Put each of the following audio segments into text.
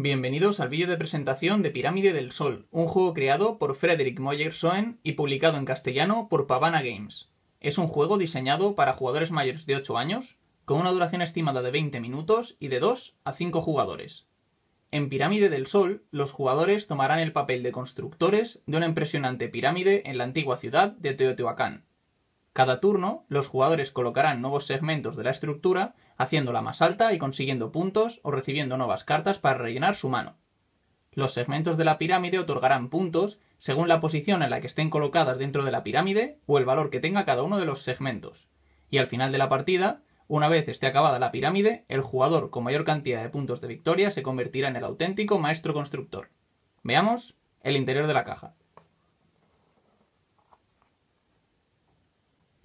Bienvenidos al vídeo de presentación de Pirámide del Sol, un juego creado por Frederick Moyer Soen y publicado en castellano por Pavana Games. Es un juego diseñado para jugadores mayores de 8 años, con una duración estimada de 20 minutos y de 2 a 5 jugadores. En Pirámide del Sol, los jugadores tomarán el papel de constructores de una impresionante pirámide en la antigua ciudad de Teotihuacán, cada turno, los jugadores colocarán nuevos segmentos de la estructura, haciéndola más alta y consiguiendo puntos o recibiendo nuevas cartas para rellenar su mano. Los segmentos de la pirámide otorgarán puntos según la posición en la que estén colocadas dentro de la pirámide o el valor que tenga cada uno de los segmentos. Y al final de la partida, una vez esté acabada la pirámide, el jugador con mayor cantidad de puntos de victoria se convertirá en el auténtico maestro constructor. Veamos el interior de la caja.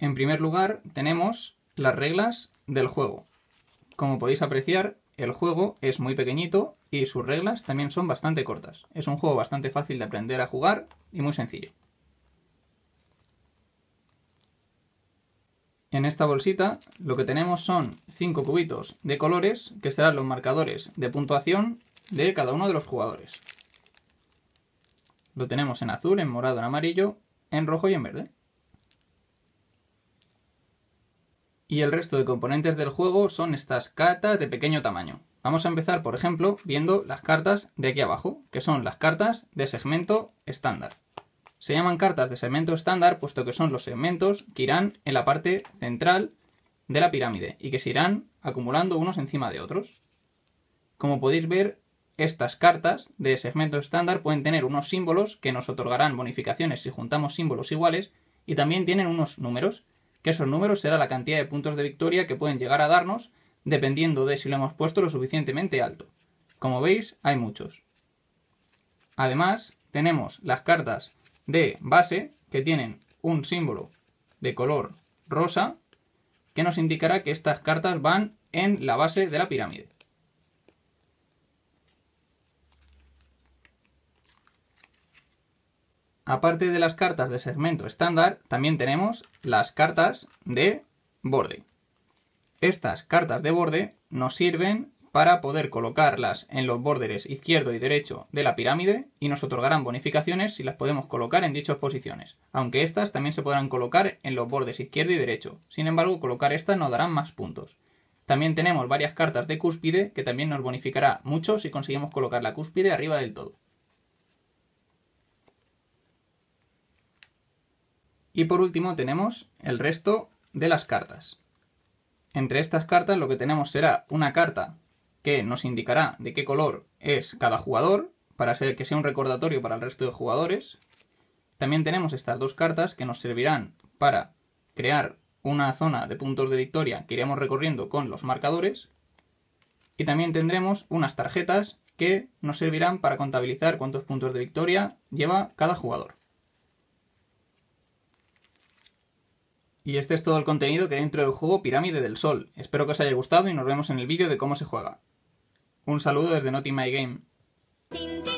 En primer lugar, tenemos las reglas del juego. Como podéis apreciar, el juego es muy pequeñito y sus reglas también son bastante cortas. Es un juego bastante fácil de aprender a jugar y muy sencillo. En esta bolsita lo que tenemos son cinco cubitos de colores que serán los marcadores de puntuación de cada uno de los jugadores. Lo tenemos en azul, en morado, en amarillo, en rojo y en verde. y el resto de componentes del juego son estas cartas de pequeño tamaño. Vamos a empezar, por ejemplo, viendo las cartas de aquí abajo, que son las cartas de segmento estándar. Se llaman cartas de segmento estándar puesto que son los segmentos que irán en la parte central de la pirámide y que se irán acumulando unos encima de otros. Como podéis ver, estas cartas de segmento estándar pueden tener unos símbolos que nos otorgarán bonificaciones si juntamos símbolos iguales y también tienen unos números que esos números será la cantidad de puntos de victoria que pueden llegar a darnos dependiendo de si lo hemos puesto lo suficientemente alto. Como veis, hay muchos. Además, tenemos las cartas de base que tienen un símbolo de color rosa que nos indicará que estas cartas van en la base de la pirámide. aparte de las cartas de segmento estándar, también tenemos las cartas de borde. Estas cartas de borde nos sirven para poder colocarlas en los bordes izquierdo y derecho de la pirámide y nos otorgarán bonificaciones si las podemos colocar en dichas posiciones, aunque estas también se podrán colocar en los bordes izquierdo y derecho, sin embargo colocar estas nos darán más puntos. También tenemos varias cartas de cúspide que también nos bonificará mucho si conseguimos colocar la cúspide arriba del todo. Y por último tenemos el resto de las cartas. Entre estas cartas lo que tenemos será una carta que nos indicará de qué color es cada jugador, para que sea un recordatorio para el resto de jugadores. También tenemos estas dos cartas que nos servirán para crear una zona de puntos de victoria que iremos recorriendo con los marcadores. Y también tendremos unas tarjetas que nos servirán para contabilizar cuántos puntos de victoria lleva cada jugador. Y este es todo el contenido que hay dentro del juego Pirámide del Sol. Espero que os haya gustado y nos vemos en el vídeo de cómo se juega. Un saludo desde Naughty My Game.